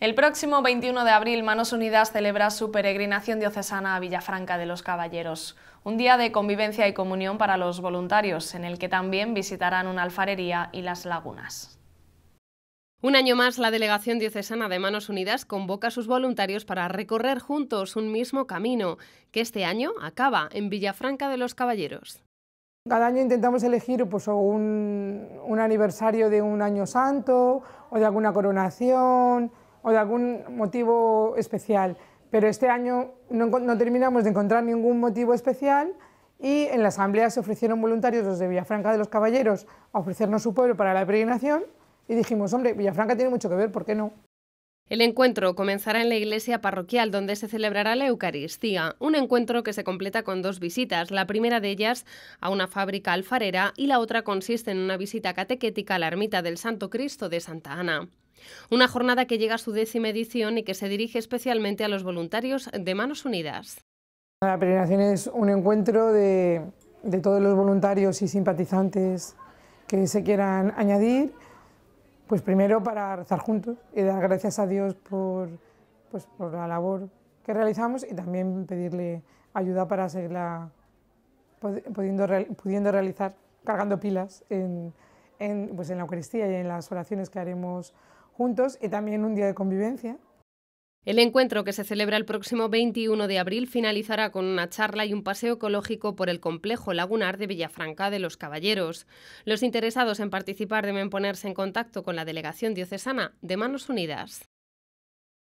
El próximo 21 de abril, Manos Unidas celebra su peregrinación diocesana a Villafranca de los Caballeros, un día de convivencia y comunión para los voluntarios, en el que también visitarán una alfarería y las lagunas. Un año más, la Delegación Diocesana de Manos Unidas convoca a sus voluntarios para recorrer juntos un mismo camino, que este año acaba en Villafranca de los Caballeros. Cada año intentamos elegir pues, un, un aniversario de un año santo o de alguna coronación, o de algún motivo especial. Pero este año no, terminamos de encontrar ningún motivo especial y en la asamblea se ofrecieron voluntarios los de Villafranca de los Caballeros a ofrecernos su pueblo para la peregrinación y dijimos, hombre, Villafranca tiene mucho que ver, ¿por qué no? El encuentro comenzará en la iglesia parroquial donde se celebrará la Eucaristía, un encuentro que se completa con dos visitas, la primera de ellas a una fábrica alfarera y la otra consiste en una visita catequética a la ermita del Santo Cristo de Santa Ana. Una jornada que llega a su décima edición y que se dirige especialmente a los voluntarios de Manos Unidas. La peregrinación es un encuentro de, todos los voluntarios y simpatizantes que se quieran añadir, pues primero para rezar juntos y dar gracias a Dios por, pues, la labor que realizamos y también pedirle ayuda para seguirla pudiendo, realizar, cargando pilas pues en la Eucaristía y en las oraciones que haremos juntos y también un día de convivencia. El encuentro que se celebra el próximo 21 de abril finalizará con una charla y un paseo ecológico por el complejo lagunar de Villafranca de los Caballeros. Los interesados en participar deben ponerse en contacto con la Delegación Diocesana de Manos Unidas.